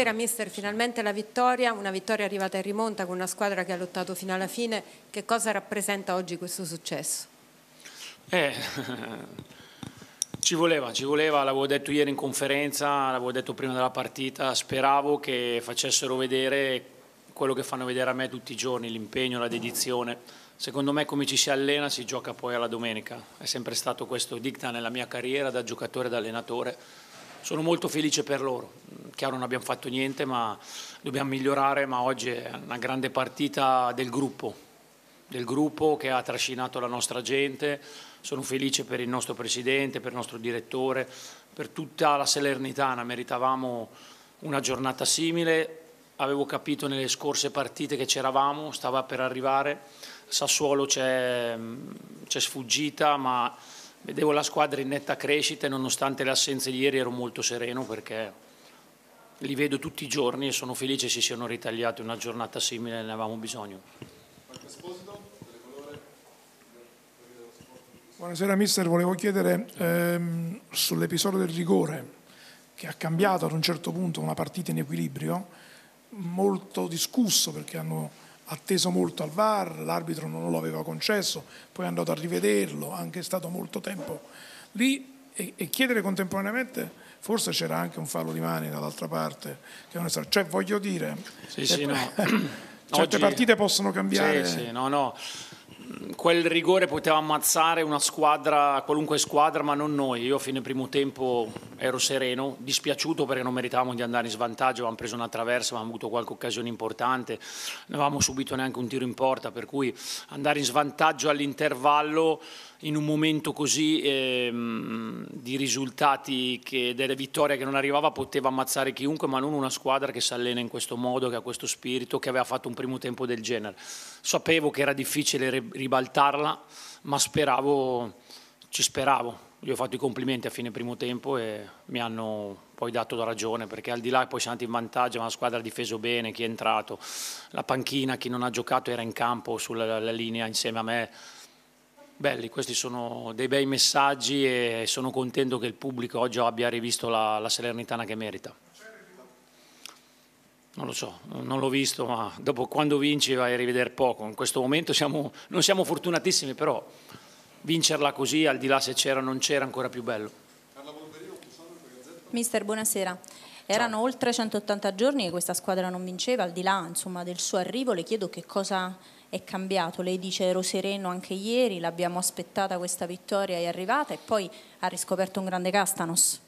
Stasera, mister, finalmente la vittoria, una vittoria arrivata in rimonta con una squadra che ha lottato fino alla fine. Che cosa rappresenta oggi questo successo? Eh, ci voleva, ci voleva, l'avevo detto ieri in conferenza, l'avevo detto prima della partita, speravo che facessero vedere quello che fanno vedere a me tutti i giorni, l'impegno, la dedizione. Secondo me come ci si allena si gioca poi alla domenica, è sempre stato questo dicta nella mia carriera da giocatore e da allenatore sono molto felice per loro. Mm, chiaro non abbiamo fatto niente, ma dobbiamo migliorare, ma oggi è una grande partita del gruppo, del gruppo che ha trascinato la nostra gente. Sono felice per il nostro presidente, per il nostro direttore, per tutta la Salernitana. Meritavamo una giornata simile. Avevo capito nelle scorse partite che c'eravamo, stava per arrivare. Sassuolo c'è mm, sfuggita, ma Vedevo la squadra in netta crescita e nonostante le assenze di ieri ero molto sereno perché li vedo tutti i giorni e sono felice si siano ritagliati una giornata simile, ne avevamo bisogno. Buonasera mister, volevo chiedere ehm, sull'episodio del rigore che ha cambiato ad un certo punto una partita in equilibrio, molto discusso perché hanno atteso molto al VAR, l'arbitro non lo aveva concesso, poi è andato a rivederlo, anche stato molto tempo lì e, e chiedere contemporaneamente forse c'era anche un fallo di mani dall'altra parte, cioè voglio dire, sì, sì, no. certe Oggi... partite possono cambiare. Sì, sì, no, no quel rigore poteva ammazzare una squadra, qualunque squadra, ma non noi. Io a fine primo tempo ero sereno, dispiaciuto perché non meritavamo di andare in svantaggio, avevamo preso una traversa, avevamo avuto qualche occasione importante, non avevamo subito neanche un tiro in porta, per cui andare in svantaggio all'intervallo in un momento così ehm, di risultati che, della vittoria che non arrivava poteva ammazzare chiunque, ma non una squadra che si allena in questo modo, che ha questo spirito, che aveva fatto un primo tempo del genere. Sapevo che era difficile ribaltarla, ma speravo, ci speravo. Gli ho fatto i complimenti a fine primo tempo e mi hanno poi dato la ragione perché al di là poi siamo andati in vantaggio, ma la squadra ha difeso bene, chi è entrato, la panchina, chi non ha giocato era in campo sulla linea insieme a me Belli, questi sono dei bei messaggi e sono contento che il pubblico oggi abbia rivisto la, la Salernitana che merita. Non lo so, non l'ho visto, ma dopo quando vinci vai a rivedere poco. In questo momento siamo, non siamo fortunatissimi, però vincerla così, al di là se c'era o non c'era, ancora più bello. Mister, buonasera. Erano Ciao. oltre 180 giorni che questa squadra non vinceva, al di là insomma, del suo arrivo, le chiedo che cosa è cambiato. Lei dice ero sereno anche ieri, l'abbiamo aspettata questa vittoria, è arrivata e poi ha riscoperto un grande Castanos.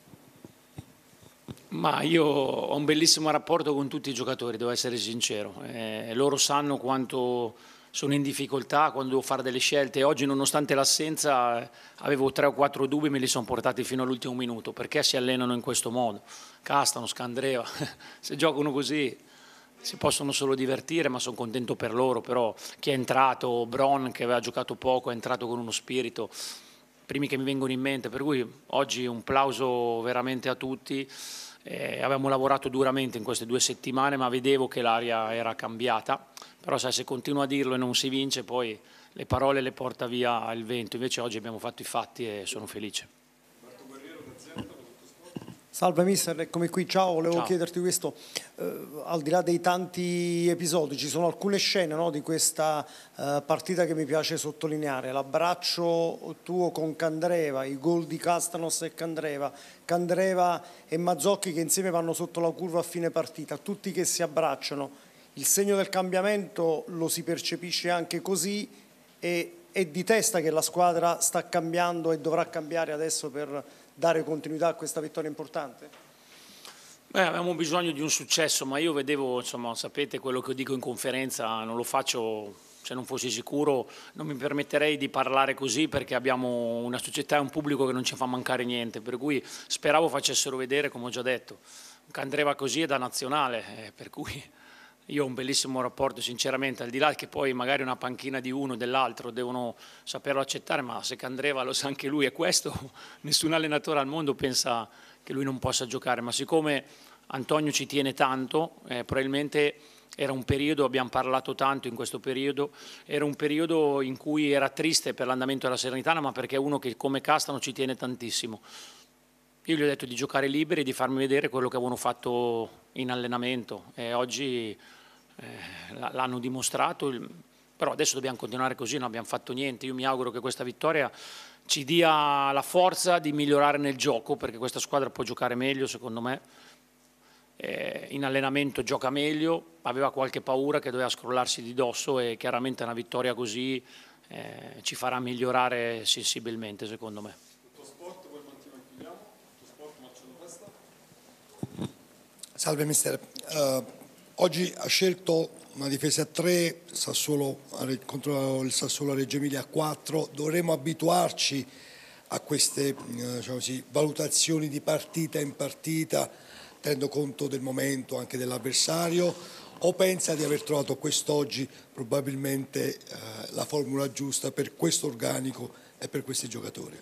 Ma io ho un bellissimo rapporto con tutti i giocatori, devo essere sincero. Eh, loro sanno quanto sono in difficoltà quando devo fare delle scelte. Oggi, nonostante l'assenza, eh, avevo tre o quattro dubbi e me li sono portati fino all'ultimo minuto. Perché si allenano in questo modo? Castano, Scandreva, se giocano così si possono solo divertire, ma sono contento per loro, però chi è entrato, Bron che aveva giocato poco, è entrato con uno spirito, primi che mi vengono in mente, per cui oggi un plauso veramente a tutti. Eh, avevamo lavorato duramente in queste due settimane, ma vedevo che l'aria era cambiata, però sai, se continuo a dirlo e non si vince, poi le parole le porta via il vento, invece oggi abbiamo fatto i fatti e sono felice. Salve mister, eccomi qui, ciao, volevo ciao. chiederti questo, eh, al di là dei tanti episodi ci sono alcune scene no, di questa eh, partita che mi piace sottolineare, l'abbraccio tuo con Candreva, i gol di Castanos e Candreva, Candreva e Mazzocchi che insieme vanno sotto la curva a fine partita, tutti che si abbracciano, il segno del cambiamento lo si percepisce anche così e è di testa che la squadra sta cambiando e dovrà cambiare adesso per dare continuità a questa vittoria importante? Beh, avevamo bisogno di un successo, ma io vedevo, insomma, sapete quello che dico in conferenza, non lo faccio se non fossi sicuro, non mi permetterei di parlare così perché abbiamo una società e un pubblico che non ci fa mancare niente, per cui speravo facessero vedere, come ho già detto, che andreva così è da nazionale, eh, per cui... Io ho un bellissimo rapporto, sinceramente, al di là che poi magari una panchina di uno o dell'altro devono saperlo accettare, ma se Candreva lo sa anche lui è questo, nessun allenatore al mondo pensa che lui non possa giocare, ma siccome Antonio ci tiene tanto, eh, probabilmente era un periodo, abbiamo parlato tanto in questo periodo, era un periodo in cui era triste per l'andamento della Serenitana, ma perché è uno che come Castano ci tiene tantissimo. Io gli ho detto di giocare liberi e di farmi vedere quello che avevano fatto in allenamento e eh, oggi eh, l'hanno dimostrato, però adesso dobbiamo continuare così, non abbiamo fatto niente, io mi auguro che questa vittoria ci dia la forza di migliorare nel gioco perché questa squadra può giocare meglio secondo me, eh, in allenamento gioca meglio, aveva qualche paura che doveva scrollarsi di dosso e chiaramente una vittoria così eh, ci farà migliorare sensibilmente secondo me. Salve mister, uh, oggi ha scelto una difesa a 3 Sassuolo, contro il Sassuolo Reggio Emilia a 4, dovremo abituarci a queste eh, diciamo così, valutazioni di partita in partita, tenendo conto del momento anche dell'avversario, o pensa di aver trovato quest'oggi probabilmente eh, la formula giusta per questo organico e per questi giocatori?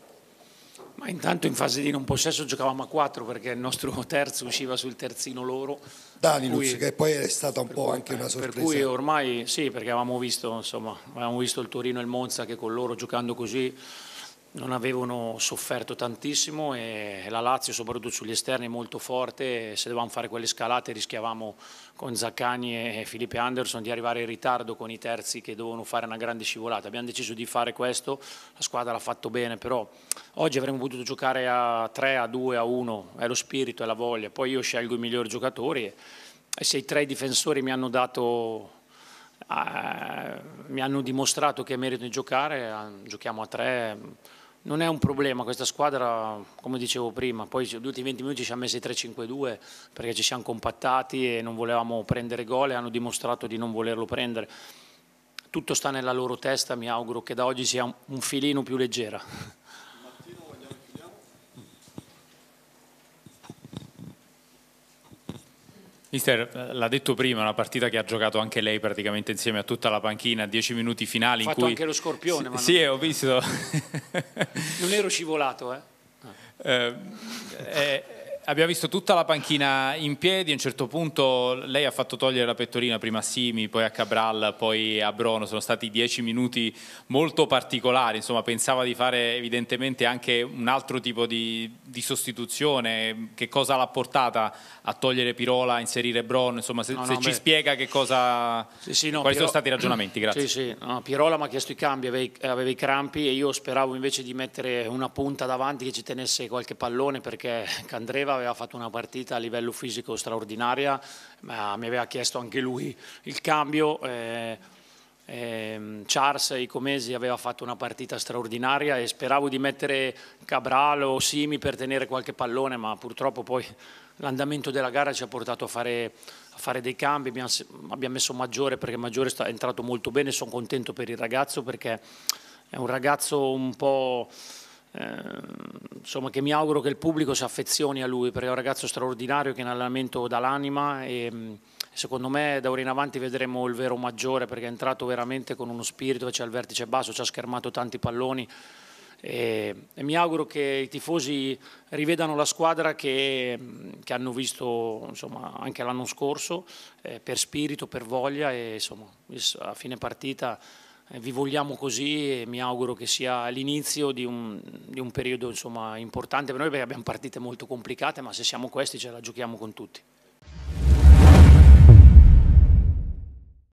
Ma intanto in fase di non possesso giocavamo a quattro perché il nostro terzo usciva sul terzino loro. Danilus, che poi è stata un po' cui, anche una eh, sorpresa. Per cui ormai sì, perché avevamo visto, insomma, avevamo visto il Torino e il Monza che con loro giocando così non avevano sofferto tantissimo e la Lazio soprattutto sugli esterni è molto forte, se dovevamo fare quelle scalate rischiavamo con Zaccagni e Filippo Anderson di arrivare in ritardo con i terzi che dovevano fare una grande scivolata, abbiamo deciso di fare questo, la squadra l'ha fatto bene però oggi avremmo potuto giocare a 3, a 2, a 1, è lo spirito, è la voglia, poi io scelgo i migliori giocatori e se i tre difensori mi hanno dato eh, mi hanno dimostrato che merito di giocare, eh, giochiamo a tre, non è un problema, questa squadra, come dicevo prima, poi gli ultimi 20 minuti ci ha messi 3-5-2 perché ci siamo compattati e non volevamo prendere gol e hanno dimostrato di non volerlo prendere. Tutto sta nella loro testa, mi auguro che da oggi sia un filino più leggera. Mister, eh, l'ha detto prima, una partita che ha giocato anche lei praticamente insieme a tutta la panchina, dieci minuti finali. Ho fatto cui... anche lo scorpione. S- ma sì, non... ho visto. non ero scivolato, eh. eh, eh abbiamo visto tutta la panchina in piedi, a un certo punto lei ha fatto togliere la pettorina prima a Simi, poi a Cabral, poi a Brono, sono stati dieci minuti molto particolari, insomma pensava di fare evidentemente anche un altro tipo di, di sostituzione, che cosa l'ha portata a togliere Pirola, a inserire Brono, insomma se, no, no, se ci spiega che cosa, sì, sì, no, quali Pirola... sono stati i ragionamenti, grazie. Sì, sì. Pirola mi ha chiesto i cambi, aveva i crampi e io speravo invece di mettere una punta davanti che ci tenesse qualche pallone perché Candreva aveva fatto una partita a livello fisico straordinaria, ma mi aveva chiesto anche lui il cambio. Eh, eh, Charles Icomesi aveva fatto una partita straordinaria e speravo di mettere Cabral o Simi per tenere qualche pallone, ma purtroppo poi l'andamento della gara ci ha portato a fare, a fare dei cambi. Abbiamo, abbiamo, messo Maggiore perché Maggiore è entrato molto bene, sono contento per il ragazzo perché è un ragazzo un po' Ehm, insomma, che mi auguro che il pubblico si affezioni a lui perché è un ragazzo straordinario che in allenamento dà l'anima e mm, secondo me da ora in avanti vedremo il vero maggiore perché è entrato veramente con uno spirito, c'è cioè il vertice basso, ci ha schermato tanti palloni e, e, mi auguro che i tifosi rivedano la squadra che, mm, che hanno visto insomma, anche l'anno scorso eh, per spirito, per voglia e insomma, a fine partita eh, vi vogliamo così e mi auguro che sia l'inizio di un, di un periodo insomma, importante per noi perché abbiamo partite molto complicate, ma se siamo questi ce la giochiamo con tutti.